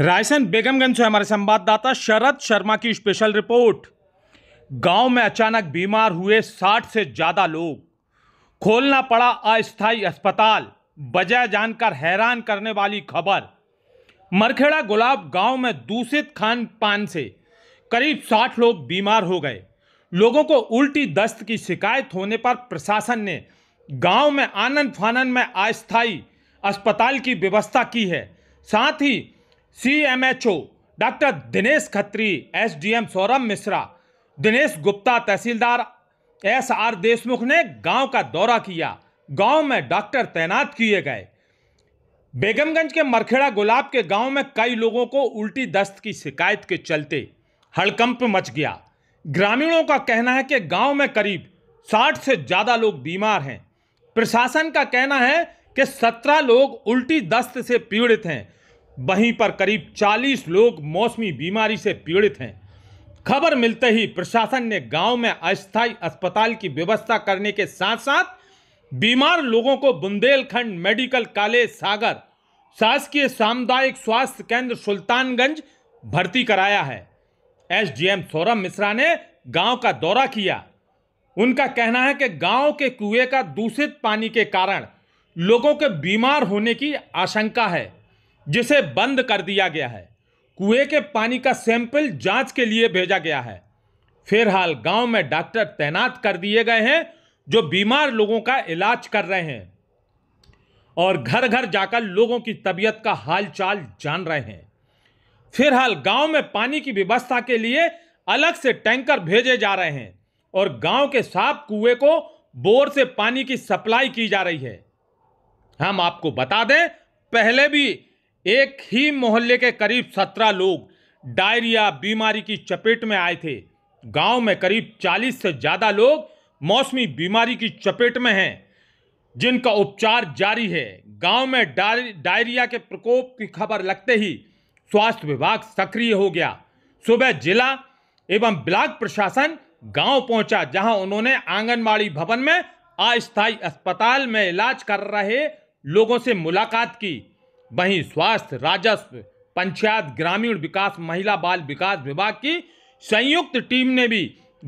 रायसेन बेगमगंज से हमारे संवाददाता शरद शर्मा की स्पेशल रिपोर्ट गांव में अचानक बीमार हुए 60 से ज़्यादा लोग खोलना पड़ा अस्थाई अस्पताल बजाय जानकर हैरान करने वाली खबर मरखेड़ा गुलाब गांव में दूषित खान पान से करीब 60 लोग बीमार हो गए लोगों को उल्टी दस्त की शिकायत होने पर प्रशासन ने गांव में आनंद फानन में अस्थाई अस्पताल की व्यवस्था की है साथ ही CMHO doctor Dinesh Khatri SDM Saurabh Mishra Dinesh Gupta tehsildar S R Deshmukh ने गांव का दौरा किया गांव में डॉक्टर तैनात किए गए बेगमगंज के मरखेड़ा गुलाब के गांव में कई लोगों को उल्टी दस्त की शिकायत के चलते हड़कंप मच गया ग्रामीणों का कहना है कि गांव में करीब 60 से ज़्यादा लोग बीमार हैं प्रशासन का कहना है कि 17 लोग उल्टी दस्त से पीड़ित हैं वहीं पर करीब 40 लोग मौसमी बीमारी से पीड़ित हैं खबर मिलते ही प्रशासन ने गांव में अस्थायी अस्पताल की व्यवस्था करने के साथ साथ बीमार लोगों को बुंदेलखंड मेडिकल कॉलेज सागर शासकीय सामुदायिक स्वास्थ्य केंद्र सुल्तानगंज भर्ती कराया है एसडीएम सौरभ मिश्रा ने गांव का दौरा किया उनका कहना है कि गांव के कुएं का दूषित पानी के कारण लोगों के बीमार होने की आशंका है जिसे बंद कर दिया गया है कुएं के पानी का सैंपल जांच के लिए भेजा गया है फिलहाल गांव में डॉक्टर तैनात कर दिए गए हैं जो बीमार लोगों का इलाज कर रहे हैं और घर घर जाकर लोगों की तबीयत का हालचाल जान रहे हैं फिलहाल गांव में पानी की व्यवस्था के लिए अलग से टैंकर भेजे जा रहे हैं और गांव के साफ कुएं को बोर से पानी की सप्लाई की जा रही है हम आपको बता दें पहले भी एक ही मोहल्ले के करीब सत्रह लोग डायरिया बीमारी की चपेट में आए थे गांव में करीब चालीस से ज़्यादा लोग मौसमी बीमारी की चपेट में हैं जिनका उपचार जारी है गांव में डायरिया के प्रकोप की खबर लगते ही स्वास्थ्य विभाग सक्रिय हो गया सुबह जिला एवं ब्लॉक प्रशासन गांव पहुंचा जहां उन्होंने आंगनबाड़ी भवन में अस्थायी अस्पताल में इलाज कर रहे लोगों से मुलाकात की वहीं स्वास्थ्य राजस्व पंचायत ग्रामीण विकास महिला बाल विकास विभाग की संयुक्त टीम ने भी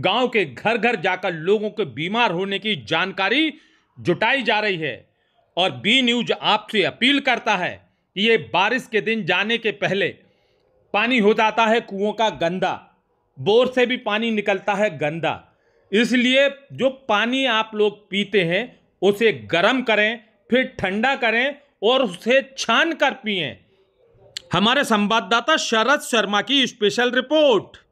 गांव के घर घर जाकर लोगों के बीमार होने की जानकारी जुटाई जा रही है और बी न्यूज आपसे अपील करता है कि ये बारिश के दिन जाने के पहले पानी हो जाता है कुओं का गंदा बोर से भी पानी निकलता है गंदा इसलिए जो पानी आप लोग पीते हैं उसे गर्म करें फिर ठंडा करें और उसे छान कर पिए हमारे संवाददाता शरद शर्मा की स्पेशल रिपोर्ट